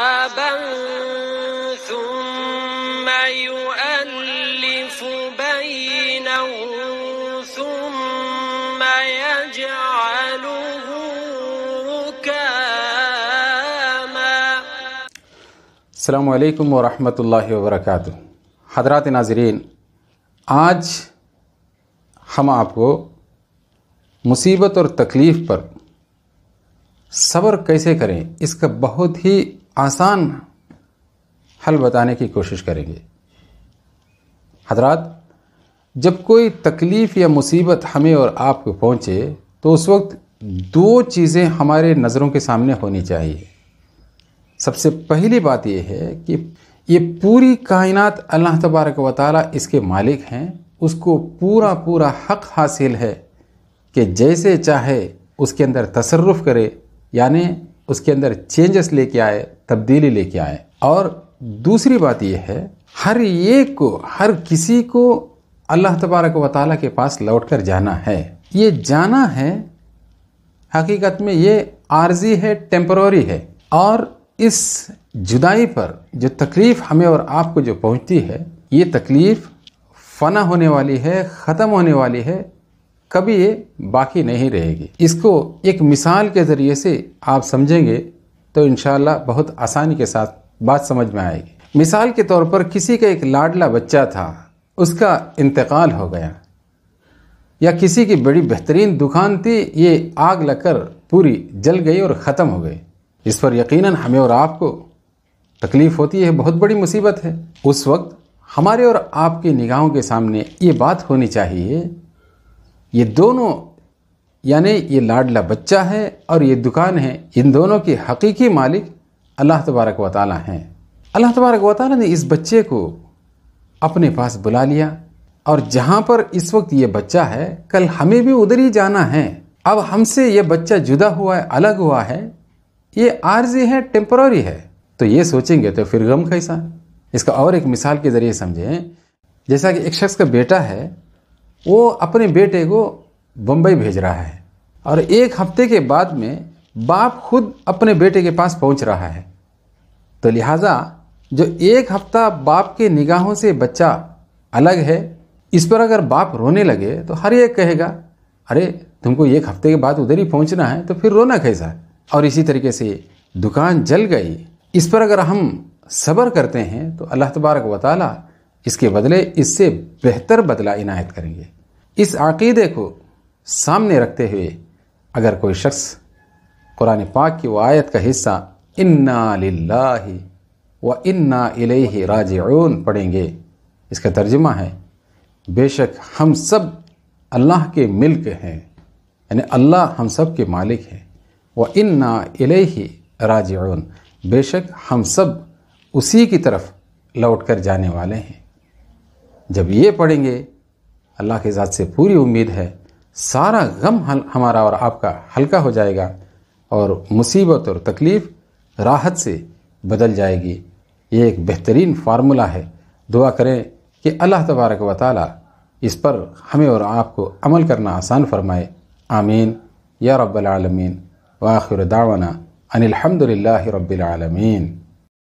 अल्लाम वरहमल वर्क हजरात नाजरीन आज हम आपको मुसीबत और तकलीफ़ पर सब्र कैसे करें इसका बहुत ही आसान हल बताने की कोशिश करेंगे हजरात जब कोई तकलीफ़ या मुसीबत हमें और आपको पहुँचे तो उस वक्त दो चीज़ें हमारे नज़रों के सामने होनी चाहिए सबसे पहली बात यह है कि ये पूरी कायनात अल्लाह तबारक व ताली इसके मालिक हैं उसको पूरा पूरा हक हासिल है कि जैसे चाहे उसके अंदर तसरफ़ करे यानि उसके अंदर चेंजेस लेके आए तब्दीली लेके आए और दूसरी बात यह है हर एक को हर किसी को अल्लाह तबारक व ताल के पास लौट कर जाना है ये जाना है हकीकत में ये आर्जी है टेम्पररी है और इस जुदाई पर जो तकलीफ़ हमें और आपको जो पहुंचती है ये तकलीफ़ फना होने वाली है ख़त्म होने वाली है कभी ये बाकी नहीं रहेगी इसको एक मिसाल के ज़रिए से आप समझेंगे तो इन बहुत आसानी के साथ बात समझ में आएगी मिसाल के तौर पर किसी का एक लाडला बच्चा था उसका इंतकाल हो गया या किसी की बड़ी बेहतरीन दुकान थी ये आग लगकर पूरी जल गई और ख़त्म हो गई इस पर यकीनन हमें और आपको तकलीफ़ होती है बहुत बड़ी मुसीबत है उस वक्त हमारे और आपकी निगाहों के सामने ये बात होनी चाहिए ये दोनों यानी ये लाडला बच्चा है और ये दुकान है इन दोनों के हकीकी मालिक अल्लाह तबारक व ताली हैं अल्लाह तबारक व ने इस बच्चे को अपने पास बुला लिया और जहाँ पर इस वक्त ये बच्चा है कल हमें भी उधर ही जाना है अब हमसे ये बच्चा जुदा हुआ है अलग हुआ है ये आर्जी है टेम्पररी है तो ये सोचेंगे तो फिर गम कैसा इसका और एक मिसाल के ज़रिए समझें जैसा कि एक शख्स का बेटा है वो अपने बेटे को बम्बई भेज रहा है और एक हफ्ते के बाद में बाप खुद अपने बेटे के पास पहुंच रहा है तो लिहाजा जो एक हफ्ता बाप के निगाहों से बच्चा अलग है इस पर अगर बाप रोने लगे तो हर एक कहेगा अरे तुमको एक हफ्ते के बाद उधर ही पहुंचना है तो फिर रोना कैसा और इसी तरीके से दुकान जल गई इस पर अगर हम सब्र करते हैं तो अल्लाह तबारक वाली इसके बदले इससे बेहतर बदला इनायत करेंगे इस अकीदे को सामने रखते हुए अगर कोई शख्स कुरान पाक की आयत का हिस्सा इन्ना लाही व इन्ना इलेही राज पढ़ेंगे इसका तर्जमा है बेशक हम सब अल्लाह के मिल्क हैं यानी अल्लाह हम सब के मालिक हैं व इन्ना इलेही राज बेशक हम सब उसी की तरफ लौट कर जाने वाले हैं जब ये पढ़ेंगे अल्लाह के ज़ात से पूरी उम्मीद है सारा गम हल हमारा और आपका हल्का हो जाएगा और मुसीबत और तकलीफ़ राहत से बदल जाएगी ये एक बेहतरीन फार्मूला है दुआ करें कि अल्लाह तबारक व ताली इस पर हमें और आपको अमल करना आसान फरमाए आमीन या रब्बल आलमीन वाखिर दावाना अनिलहमदिल्ला रब्बिल